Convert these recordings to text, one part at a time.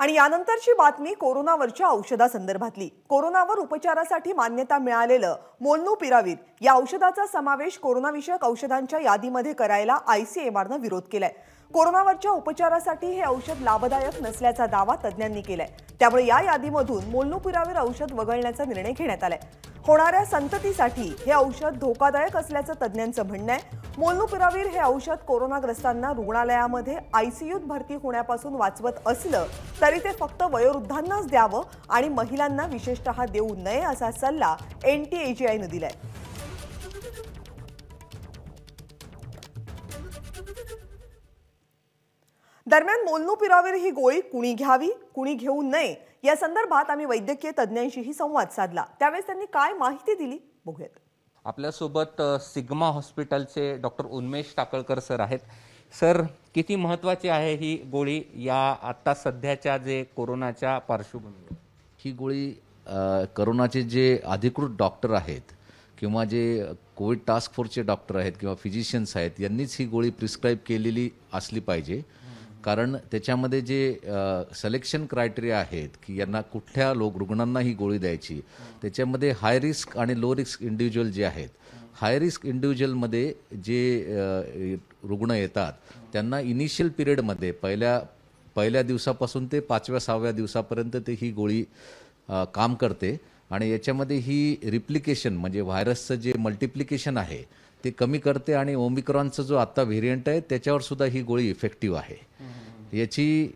आणि यानंतरची बातमी कोरोनावरच्या औषधासंदर्भातली कोरोनावर उपचारासाठी मान्यता मिळालेलं पिरावीर या औषधाचा समावेश कोरोनाविषयक औषधांच्या यादीमध्ये करायला आय सी एम आरनं विरोध केलाय कोरोनावरच्या उपचारासाठी हे औषध लाभदायक नसल्याचा दावा तज्ज्ञांनी केलाय त्यामुळे या यादीमधून पिरावीर औषध वगळण्याचा निर्णय घेण्यात आलाय होणाऱ्या संततीसाठी हे औषध धोकादायक असल्याचं तज्ज्ञांचं म्हणणं आहे मोलनुपिरावीर हे औषध कोरोनाग्रस्तांना रुग्णालयामध्ये आयसीयूत भरती होण्यापासून वाचवत असलं तरी ते फक्त वयोवृद्धांनाच द्यावं आणि महिलांना विशेषतः देऊ नये असा सल्ला एन टी ए जी आयनं दिलाय दरम्यान पिरावेर ही गोळी कुणी घ्यावी कुणी घेऊ नये या संदर्भात आम्ही वैद्यकीय तज्ज्ञांशीही संवाद साधला त्यावेळेस त्यांनी काय माहिती दिली बघूयात आपल्यासोबत सिग्मा हॉस्पिटलचे डॉक्टर उन्मेश टाकळकर सर आहेत सर किती महत्वाची आहे ही गोळी या आत्ता सध्याच्या जे कोरोनाच्या पार्श्वभूमीवर ही गोळी करोनाचे जे अधिकृत डॉक्टर आहेत किंवा जे कोविड टास्क फोर्सचे डॉक्टर आहेत किंवा फिजिशियन्स आहेत यांनीच ही गोळी प्रिस्क्राईब केलेली असली पाहिजे कारण त्याच्यामध्ये जे सलेक्शन क्रायटेरिया आहेत की यांना कुठल्या लोक रुग्णांना ही गोळी द्यायची त्याच्यामध्ये हाय रिस्क आणि लो रिस्क इंडिव्हिज्युअल जे आहेत हाय रिस्क इंडिव्हिज्युअलमध्ये जे रुग्ण येतात त्यांना इनिशियल पिरियडमध्ये पहिल्या पहिल्या दिवसापासून ते पाचव्या सहाव्या दिवसापर्यंत ते ही गोळी काम करते आणि याच्यामध्ये ही रिप्लिकेशन म्हणजे व्हायरसचं जे मल्टिप्लिकेशन आहे ते कमी करते आणि ओमिक्रॉनचा जो आत्ता व्हेरियंट आहे त्याच्यावर सुद्धा ही गोळी इफेक्टिव्ह आहे याची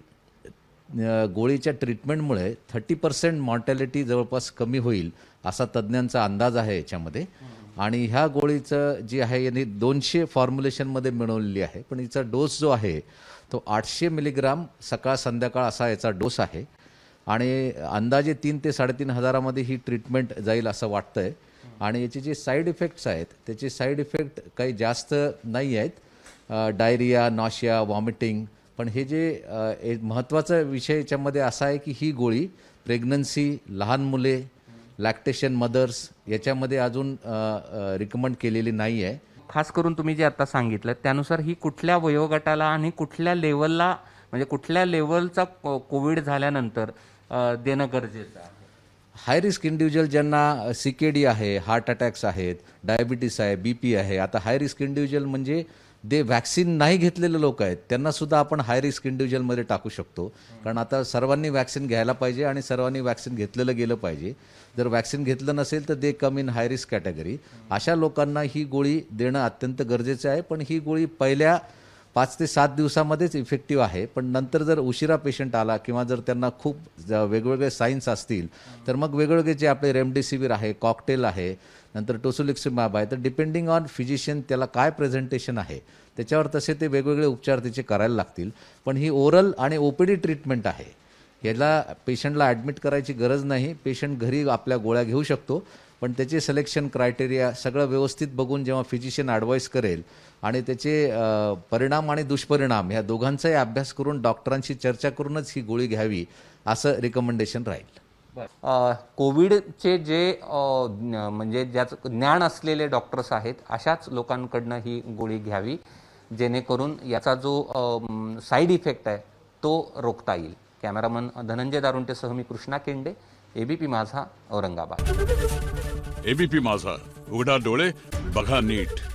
गोळीच्या ट्रीटमेंटमुळे थर्टी पर्सेंट मॉर्टॅलिटी जवळपास कमी होईल असा तज्ज्ञांचा अंदाज आहे याच्यामध्ये आणि ह्या गोळीचं जे आहे यांनी दोनशे फॉर्म्युलेशनमध्ये मिळवलेली आहे पण याचा डोस जो आहे तो आठशे मिलीग्राम सकाळ संध्याकाळ असा याचा डोस आहे आणि अंदाजे तीन ते साडेतीन हजारामध्ये ही ट्रीटमेंट जाईल असं वाटतं आहे आणि याचे जे साईड इफेक्ट्स आहेत त्याचे साईड इफेक्ट काही जास्त नाही आहेत डायरिया नॉशिया वॉमिटिंग पण हे जे महत्त्वाचा विषय याच्यामध्ये असा आहे की ही गोळी प्रेग्नन्सी लहान मुले लॅक्टेशन मदर्स याच्यामध्ये अजून रिकमेंड केलेली नाही आहे खास करून तुम्ही जे आता सांगितलं त्यानुसार ही कुठल्या वयोगटाला आणि कुठल्या लेवलला म्हणजे कुठल्या लेवलचा कोविड झाल्यानंतर देणं गरजेचं आहे हाय रिस्क इंडिव्हिज्युअल ज्यांना सी के डी आहे हार्ट अटॅक्स आहेत डायबिटीस आहे बी पी आहे आता हाय रिस्क इंडिव्हिज्युअल म्हणजे जे व्हॅक्सिन नाही घेतलेले लोक आहेत त्यांना सुद्धा आपण हाय रिस्क इंडिव्हिज्युअलमध्ये टाकू शकतो कारण आता सर्वांनी व्हॅक्सिन घ्यायला पाहिजे आणि सर्वांनी व्हॅक्सिन घेतलेलं गेलं पाहिजे जर व्हॅक्सिन घेतलं नसेल तर they come in high risk category अशा लोकांना ही गोळी देणं अत्यंत गरजेचं आहे पण ही गोळी पहिल्या पाच ते सात दिवसामध्येच इफेक्टिव्ह आहे पण नंतर जर उशिरा पेशंट आला किंवा जर त्यांना खूप वेगवेगळे सायन्स असतील तर मग वेगवेगळे जे आपले रेमडेसिवीर आहे कॉकटेल आहे नंतर टोसुलिक्सिमाब आहे तर डिपेंडिंग ऑन फिजिशियन त्याला काय प्रेझेंटेशन आहे त्याच्यावर तसे ते वेगवेगळे उपचार त्याचे करायला लागतील पण ही ओरल आणि ओपीडी ट्रीटमेंट आहे याला पेशंटला ॲडमिट करायची गरज नाही पेशंट घरी आपल्या गोळ्या घेऊ शकतो पण त्याचे सिलेक्शन क्रायटेरिया सगळं व्यवस्थित बघून जेव्हा फिजिशियन ॲडवाईस करेल आणि त्याचे परिणाम आणि दुष्परिणाम ह्या दोघांचाही अभ्यास करून डॉक्टरांशी चर्चा करूनच ही गोळी घ्यावी असं रिकमेंडेशन राहील कोविडचे जे म्हणजे ज्याचं ज्ञान असलेले डॉक्टर्स आहेत अशाच लोकांकडनं ही गोळी घ्यावी जेणेकरून याचा जो साईड इफेक्ट आहे तो रोखता येईल कॅमेरामन धनंजय दारुंटेसह मी कृष्णा केंडे एबीपी माझा औरंगाबाद एबीपी माझा उघडा डोळे बघा नीट